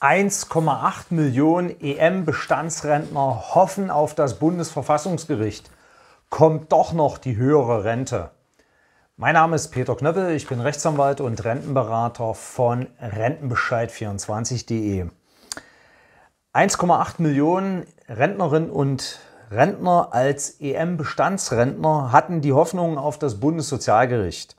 1,8 Millionen EM-Bestandsrentner hoffen auf das Bundesverfassungsgericht. Kommt doch noch die höhere Rente. Mein Name ist Peter Knöppel, ich bin Rechtsanwalt und Rentenberater von Rentenbescheid24.de. 1,8 Millionen Rentnerinnen und Rentner als EM-Bestandsrentner hatten die Hoffnung auf das Bundessozialgericht.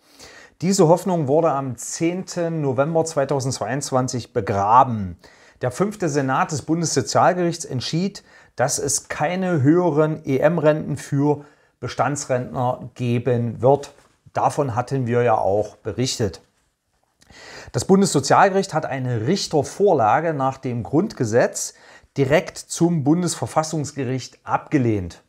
Diese Hoffnung wurde am 10. November 2022 begraben. Der fünfte Senat des Bundessozialgerichts entschied, dass es keine höheren EM-Renten für Bestandsrentner geben wird. Davon hatten wir ja auch berichtet. Das Bundessozialgericht hat eine Richtervorlage nach dem Grundgesetz direkt zum Bundesverfassungsgericht abgelehnt.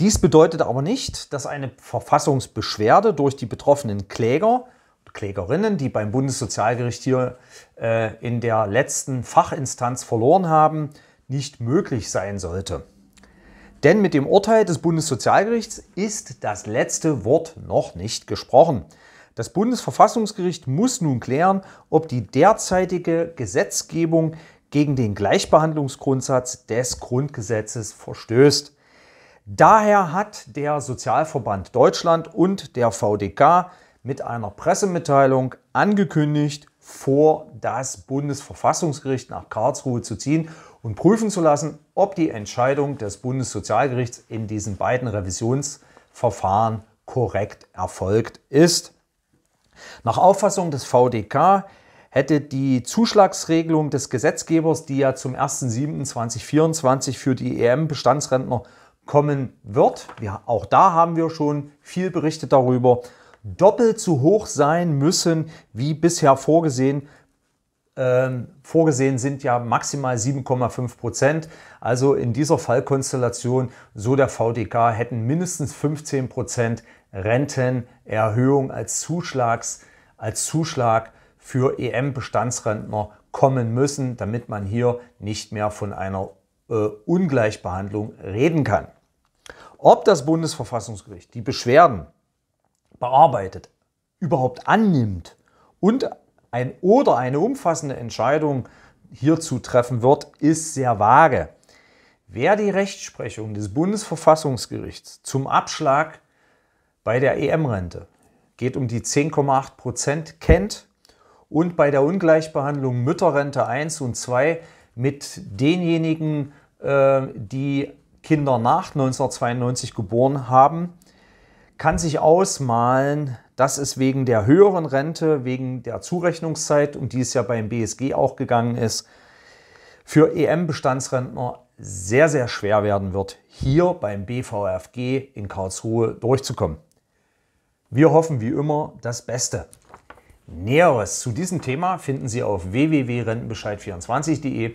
Dies bedeutet aber nicht, dass eine Verfassungsbeschwerde durch die betroffenen Kläger und Klägerinnen, die beim Bundessozialgericht hier äh, in der letzten Fachinstanz verloren haben, nicht möglich sein sollte. Denn mit dem Urteil des Bundessozialgerichts ist das letzte Wort noch nicht gesprochen. Das Bundesverfassungsgericht muss nun klären, ob die derzeitige Gesetzgebung gegen den Gleichbehandlungsgrundsatz des Grundgesetzes verstößt. Daher hat der Sozialverband Deutschland und der VDK mit einer Pressemitteilung angekündigt, vor das Bundesverfassungsgericht nach Karlsruhe zu ziehen und prüfen zu lassen, ob die Entscheidung des Bundessozialgerichts in diesen beiden Revisionsverfahren korrekt erfolgt ist. Nach Auffassung des VDK hätte die Zuschlagsregelung des Gesetzgebers, die ja zum 1.7.2024 für die EM-Bestandsrentner kommen wird. Ja, auch da haben wir schon viel berichtet darüber. Doppelt so hoch sein müssen, wie bisher vorgesehen. Ähm, vorgesehen sind ja maximal 7,5 Prozent. Also in dieser Fallkonstellation, so der VDK, hätten mindestens 15 Prozent Rentenerhöhung als, Zuschlags, als Zuschlag für EM-Bestandsrentner kommen müssen, damit man hier nicht mehr von einer äh, Ungleichbehandlung reden kann ob das Bundesverfassungsgericht die Beschwerden bearbeitet, überhaupt annimmt und ein oder eine umfassende Entscheidung hierzu treffen wird, ist sehr vage. Wer die Rechtsprechung des Bundesverfassungsgerichts zum Abschlag bei der EM-Rente geht um die 10,8 Prozent kennt und bei der Ungleichbehandlung Mütterrente 1 und 2 mit denjenigen, äh, die Kinder nach 1992 geboren haben, kann sich ausmalen, dass es wegen der höheren Rente, wegen der Zurechnungszeit, um die es ja beim BSG auch gegangen ist, für EM-Bestandsrentner sehr, sehr schwer werden wird, hier beim BVFG in Karlsruhe durchzukommen. Wir hoffen wie immer das Beste. Näheres zu diesem Thema finden Sie auf www.rentenbescheid24.de